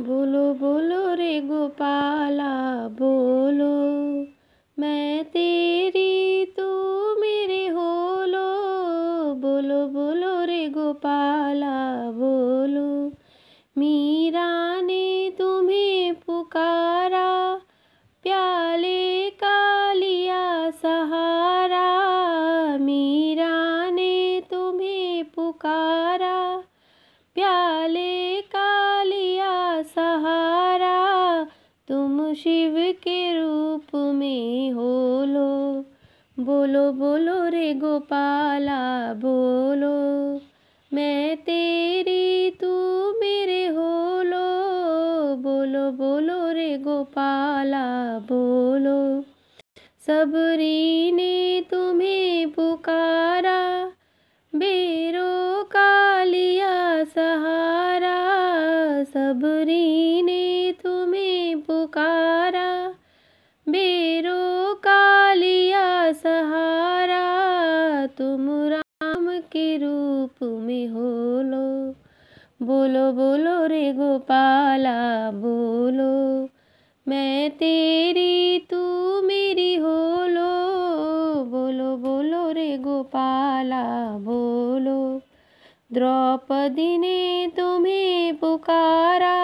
बोलो बोलो रे गोपाला बोलो मैं तेरी तू मेरे लो बोलो बोलो रे गोपाला बोलो मी शिव के रूप में हो लो बोलो बोलो रे गोपाला बोलो मैं तेरी तू मेरे हो लो बोलो बोलो रे गोपाला बोलो सबरी ने तुम्हें पुकारा बेरो का लिया सहारा सबरी ने पुकारा बेरो कालिया सहारा तुम राम के रूप में हो लो बोलो बोलो रे गोपाला बोलो मैं तेरी तू मेरी हो लो बोलो बोलो रे गोपाला बोलो द्रौपदी ने तुम्हें पुकारा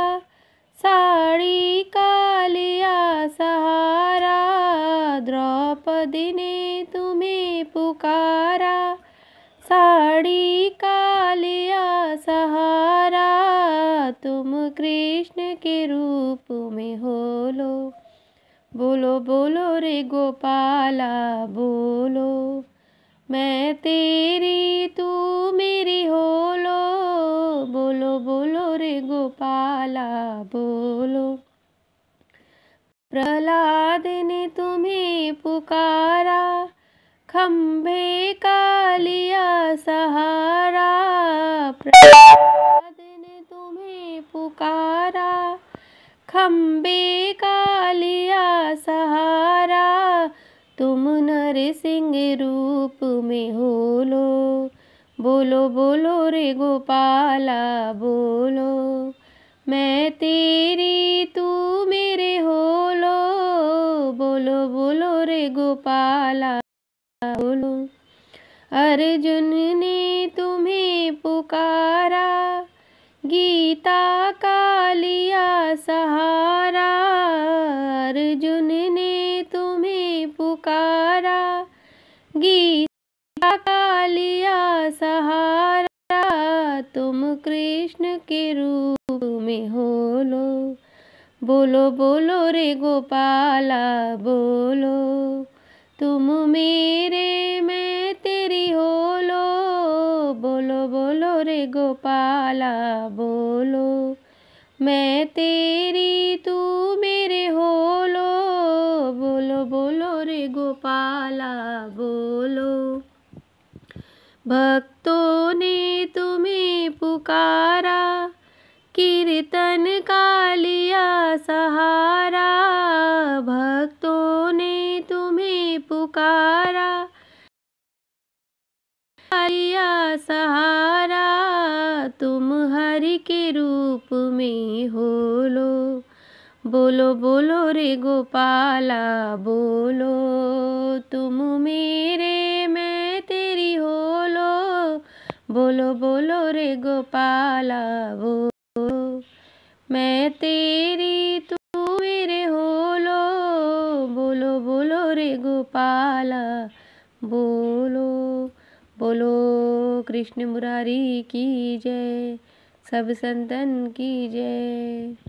साड़ी का लिया सहारा द्रौपदी ने तुम्हें पुकारा साड़ी का लिया सहारा तुम कृष्ण के रूप में हो लो बोलो बोलो रे गोपाला बोलो मैं तेरी तू मेरी हो लो बोलो बोलो रे गोपाला बोलो प्रहलाद ने तुम्हें पुकारा खम्भे का लिया सहारा प्रहलाद ने तुम्हें पुकारा खम्बे का लिया सहारा तुम नर सिंह रूप में हो लो बोलो बोलो रे गोपाला बोलो मैं तेरी तू गोपाला बोलो अर्जुन ने तुम्हें पुकारा गीता का लिया सहारा अर्जुन ने तुम्हें पुकारा गीता का लिया सहारा तुम कृष्ण के रूप में हो लो बोलो बोलो रे गोपाला बोलो तुम मेरे मैं तेरी हो लो बोलो बोलो रे गोपाला बोलो मैं तेरी तू मेरे हो लो बोलो बोलो रे गोपाला बोलो भक्तों ने तुम्हें पुकारा कीर्तन का लिया सहारा भक्त पुकारा हरिया सहारा तुम हरि के रूप में हो लो बोलो बोलो रे गोपाला बोलो तुम मेरे मैं तेरी हो लो बोलो बोलो रे गोपाला बोलो मैं तेरी बोलो कृष्ण मुरारी की जय सब संतन की जय